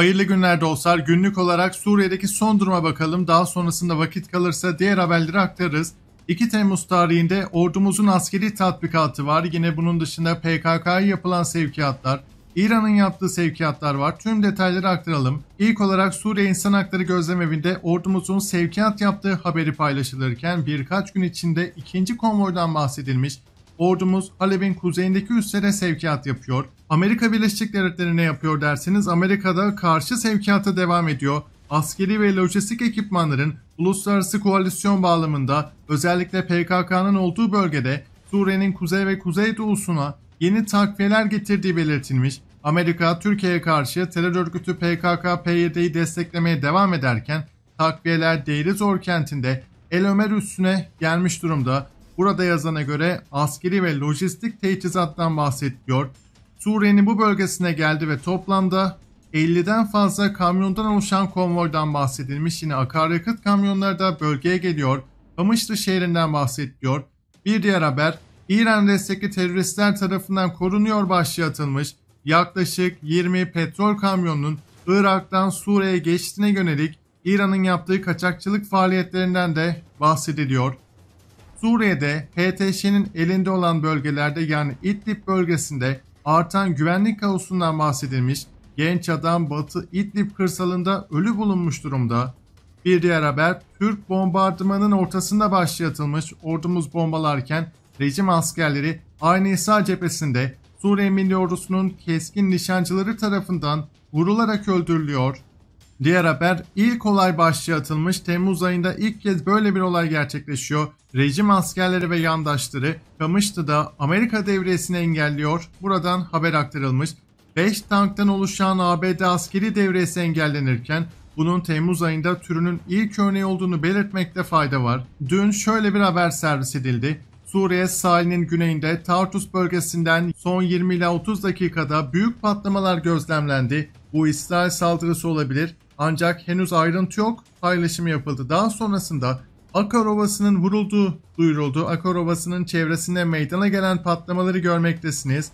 Hayırlı günler dostlar. Günlük olarak Suriye'deki son duruma bakalım. Daha sonrasında vakit kalırsa diğer haberleri aktarırız. 2 Temmuz tarihinde ordumuzun askeri tatbikatı var. Yine bunun dışında PKK'ya yapılan sevkiyatlar, İran'ın yaptığı sevkiyatlar var. Tüm detayları aktaralım. İlk olarak Suriye İnsan Hakları Gözlemevi'nde ordumuzun sevkiyat yaptığı haberi paylaşılırken birkaç gün içinde ikinci konvoydan bahsedilmiş. Ordumuz Halep'in kuzeyindeki üslere sevkiyat yapıyor. Amerika Birleşik Devletleri ne yapıyor derseniz Amerika'da karşı sevkiyata devam ediyor. Askeri ve lojistik ekipmanların uluslararası koalisyon bağlamında özellikle PKK'nın olduğu bölgede Suriye'nin kuzey ve kuzeydoğusuna yeni takviyeler getirdiği belirtilmiş. Amerika Türkiye'ye karşı terör örgütü PKK-PYD'yi desteklemeye devam ederken takviyeler Deir Zor kentinde El Ömer üstüne gelmiş durumda. Burada yazana göre askeri ve lojistik teçhizattan bahsediyor. Suriye'nin bu bölgesine geldi ve toplamda 50'den fazla kamyondan oluşan konvoydan bahsedilmiş. Yine akaryakıt kamyonları da bölgeye geliyor. Kamışlı şehrinden bahsediyor. Bir diğer haber İran destekli teröristler tarafından korunuyor başlığı atılmış. Yaklaşık 20 petrol kamyonunun Irak'tan Suriye'ye geçtiğine yönelik İran'ın yaptığı kaçakçılık faaliyetlerinden de bahsediliyor. Suriye'de HTŞ'nin elinde olan bölgelerde yani İdlib bölgesinde artan güvenlik kaosundan bahsedilmiş genç adam Batı İdlib kırsalında ölü bulunmuş durumda. Bir diğer haber Türk bombardımanın ortasında başlatılmış ordumuz bombalarken rejim askerleri aynı Aynisa cephesinde Suriye Milli Ordusu'nun keskin nişancıları tarafından vurularak öldürülüyor. Diğer haber ilk olay başlığı atılmış. Temmuz ayında ilk kez böyle bir olay gerçekleşiyor. Rejim askerleri ve yandaşları Kamışlı'da Amerika devresini engelliyor. Buradan haber aktarılmış. 5 tanktan oluşan ABD askeri devresi engellenirken bunun Temmuz ayında türünün ilk örneği olduğunu belirtmekte fayda var. Dün şöyle bir haber servis edildi. Suriye sahilinin güneyinde Tartus bölgesinden son 20 ila 30 dakikada büyük patlamalar gözlemlendi. Bu İsrail saldırısı olabilir. Ancak henüz ayrıntı yok. Paylaşımı yapıldı. Daha sonrasında Akar Ovası'nın vurulduğu duyuruldu. Akar Ovası'nın çevresinde meydana gelen patlamaları görmektesiniz.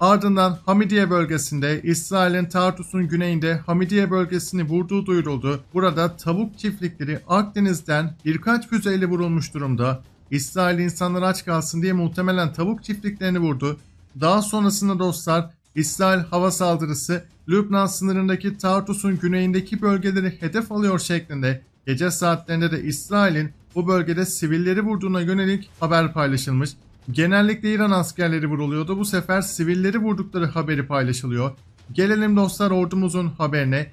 Ardından Hamidiye bölgesinde İsrail'in Tartus'un güneyinde Hamidiye bölgesini vurduğu duyuruldu. Burada tavuk çiftlikleri Akdeniz'den birkaç füzeyle vurulmuş durumda. İsrail insanlar aç kalsın diye muhtemelen tavuk çiftliklerini vurdu. Daha sonrasında dostlar İsrail hava saldırısı Lübnan sınırındaki Tartus'un güneyindeki bölgeleri hedef alıyor şeklinde gece saatlerinde de İsrail'in bu bölgede sivilleri vurduğuna yönelik haber paylaşılmış. Genellikle İran askerleri vuruluyordu. Bu sefer sivilleri vurdukları haberi paylaşılıyor. Gelelim dostlar ordumuzun haberine.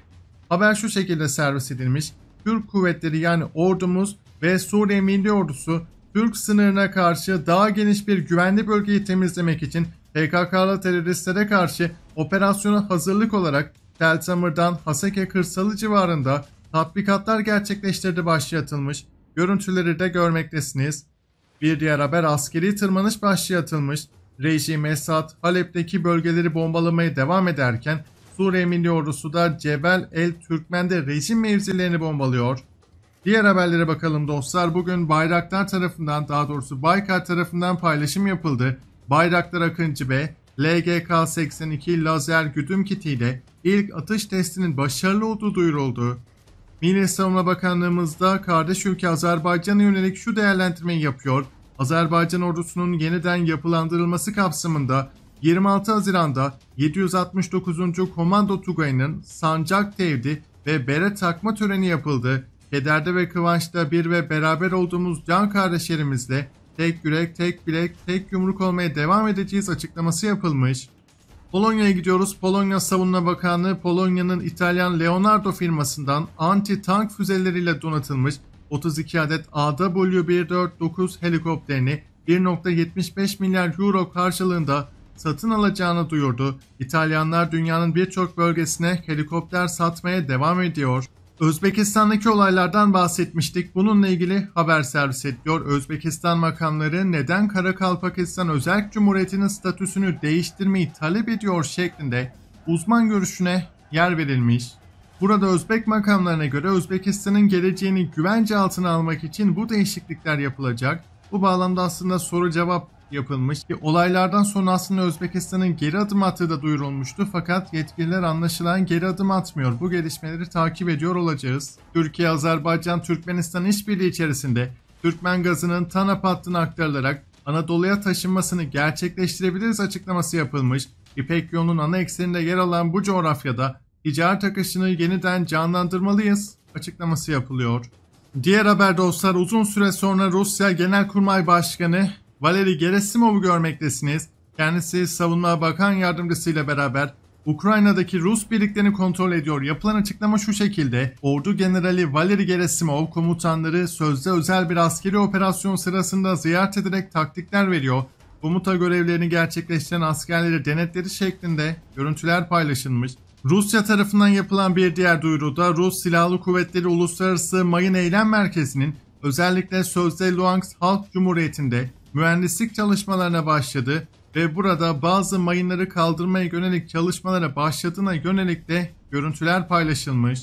Haber şu şekilde servis edilmiş. Türk kuvvetleri yani ordumuz ve Suriye Milli Ordusu Türk sınırına karşı daha geniş bir güvenli bölgeyi temizlemek için PKK'lı teröristlere karşı operasyona hazırlık olarak Tel Tamir'dan Haseke kırsalı civarında tatbikatlar gerçekleştirdi başlatılmış. Görüntüleri de görmektesiniz. Bir diğer haber askeri tırmanış başlatılmış. Rejim Esad Halep'teki bölgeleri bombalamaya devam ederken Suriye Milli Ordusu da Cebel El Türkmen'de rejim mevzilerini bombalıyor. Diğer haberlere bakalım dostlar. Bugün Bayraktar tarafından daha doğrusu Baykar tarafından paylaşım yapıldı. Bayraktar Akıncı B, LGK-82 lazer güdüm kitiyle ilk atış testinin başarılı olduğu duyuruldu. Milli Savunma Bakanlığımızda kardeş ülke Azerbaycan'a yönelik şu değerlendirmeyi yapıyor. Azerbaycan ordusunun yeniden yapılandırılması kapsamında 26 Haziran'da 769. Komando Tugayı'nın Sancak Tevdi ve Bere takma töreni yapıldı. Kederde ve kıvançta bir ve beraber olduğumuz can kardeşlerimizle tek yürek, tek bilek, tek yumruk olmaya devam edeceğiz açıklaması yapılmış. Polonya'ya gidiyoruz. Polonya Savunma Bakanlığı Polonya'nın İtalyan Leonardo firmasından anti-tank füzeleriyle donatılmış 32 adet AW149 helikopterini 1.75 milyar euro karşılığında satın alacağını duyurdu. İtalyanlar dünyanın birçok bölgesine helikopter satmaya devam ediyor. Özbekistan'daki olaylardan bahsetmiştik. Bununla ilgili haber servis ediyor. Özbekistan makamları neden Karakalpakistan özel Cumhuriyeti'nin statüsünü değiştirmeyi talep ediyor şeklinde uzman görüşüne yer verilmiş. Burada Özbek makamlarına göre Özbekistan'ın geleceğini güvence altına almak için bu değişiklikler yapılacak. Bu bağlamda aslında soru cevap yapılmış. olaylardan sonra aslında Özbekistan'ın geri adım attığı da duyurulmuştu fakat yetkililer anlaşılan geri adım atmıyor. Bu gelişmeleri takip ediyor olacağız. Türkiye, Azerbaycan, Türkmenistan işbirliği içerisinde Türkmen gazının TANAP hattına aktarılarak Anadolu'ya taşınmasını gerçekleştirebiliriz açıklaması yapılmış. İpek yolunun ana ekseninde yer alan bu coğrafyada ticaret akışını yeniden canlandırmalıyız açıklaması yapılıyor. Diğer haber dostlar uzun süre sonra Rusya Genelkurmay Başkanı Valeri Gerasimov'u görmektesiniz. Kendisi savunma bakan Yardımcısı ile beraber Ukrayna'daki Rus birliklerini kontrol ediyor. Yapılan açıklama şu şekilde. Ordu Generali Valeri Gerasimov komutanları sözde özel bir askeri operasyon sırasında ziyaret ederek taktikler veriyor. Komuta görevlerini gerçekleştiren askerleri denetleri şeklinde görüntüler paylaşılmış. Rusya tarafından yapılan bir diğer duyuruda Rus Silahlı Kuvvetleri Uluslararası Mayın Eylem Merkezi'nin özellikle sözde Luhansk Halk Cumhuriyeti'nde mühendislik çalışmalarına başladı ve burada bazı mayınları kaldırmaya yönelik çalışmalara başladığına yönelik de görüntüler paylaşılmış.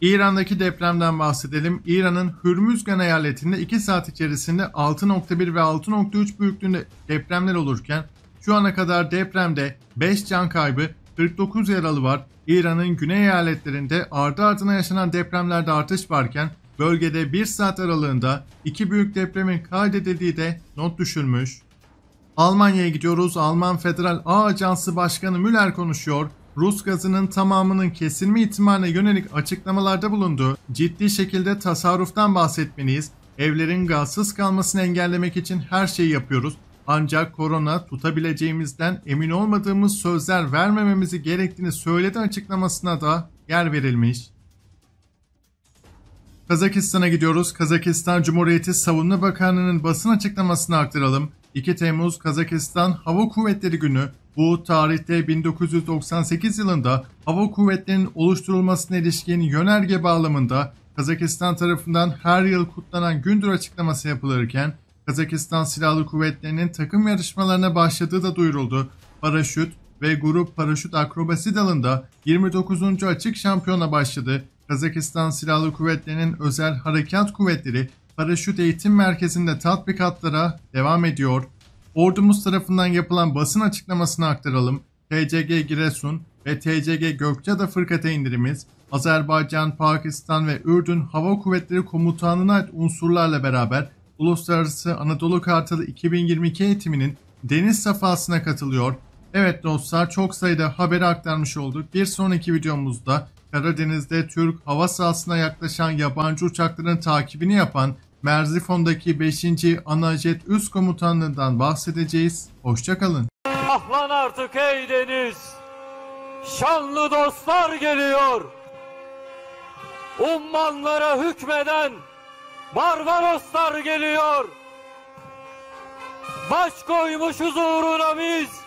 İran'daki depremden bahsedelim. İran'ın Hürmüzgan eyaletinde 2 saat içerisinde 6.1 ve 6.3 büyüklüğünde depremler olurken şu ana kadar depremde 5 can kaybı, 49 yaralı var. İran'ın güney eyaletlerinde ardı ardına yaşanan depremlerde artış varken Bölgede 1 saat aralığında iki büyük depremin kaydedildiği de not düşülmüş. Almanya'ya gidiyoruz. Alman Federal A Ajansı Başkanı Müller konuşuyor. Rus gazının tamamının kesilme ihtimaline yönelik açıklamalarda bulundu. Ciddi şekilde tasarruftan bahsetmeliyiz. Evlerin gazsız kalmasını engellemek için her şeyi yapıyoruz. Ancak korona tutabileceğimizden emin olmadığımız sözler vermememizi gerektiğini söyledi açıklamasına da yer verilmiş. Kazakistan'a gidiyoruz. Kazakistan Cumhuriyeti Savunma Bakanlığı'nın basın açıklamasını aktaralım. 2 Temmuz Kazakistan Hava Kuvvetleri Günü. Bu tarihte 1998 yılında hava kuvvetlerinin oluşturulmasına ilişkin yönerge bağlamında Kazakistan tarafından her yıl kutlanan gündür açıklaması yapılırken Kazakistan Silahlı Kuvvetleri'nin takım yarışmalarına başladığı da duyuruldu. Paraşüt ve grup paraşüt akrobasi dalında 29. açık şampiyona başladı. Kazakistan Silahlı Kuvvetleri'nin özel harekat kuvvetleri paraşüt eğitim merkezinde tatbikatlara devam ediyor. Ordumuz tarafından yapılan basın açıklamasını aktaralım. TCG Giresun ve TCG Gökçeada fırkateynlerimiz Azerbaycan, Pakistan ve Ürdün Hava Kuvvetleri Komutanı'na ait unsurlarla beraber Uluslararası Anadolu Kartalı 2022 eğitiminin deniz safhasına katılıyor. Evet dostlar çok sayıda haberi aktarmış olduk. Bir sonraki videomuzda Karadeniz'de Türk hava sahasına yaklaşan yabancı uçakların takibini yapan Merzifon'daki 5. Anajet Jet Üst Komutanlığından bahsedeceğiz. Hoşçakalın. Ahlan artık ey deniz. Şanlı dostlar geliyor. Ummanlara hükmeden Barbaroslar geliyor. Baş koymuşuz uğruna biz.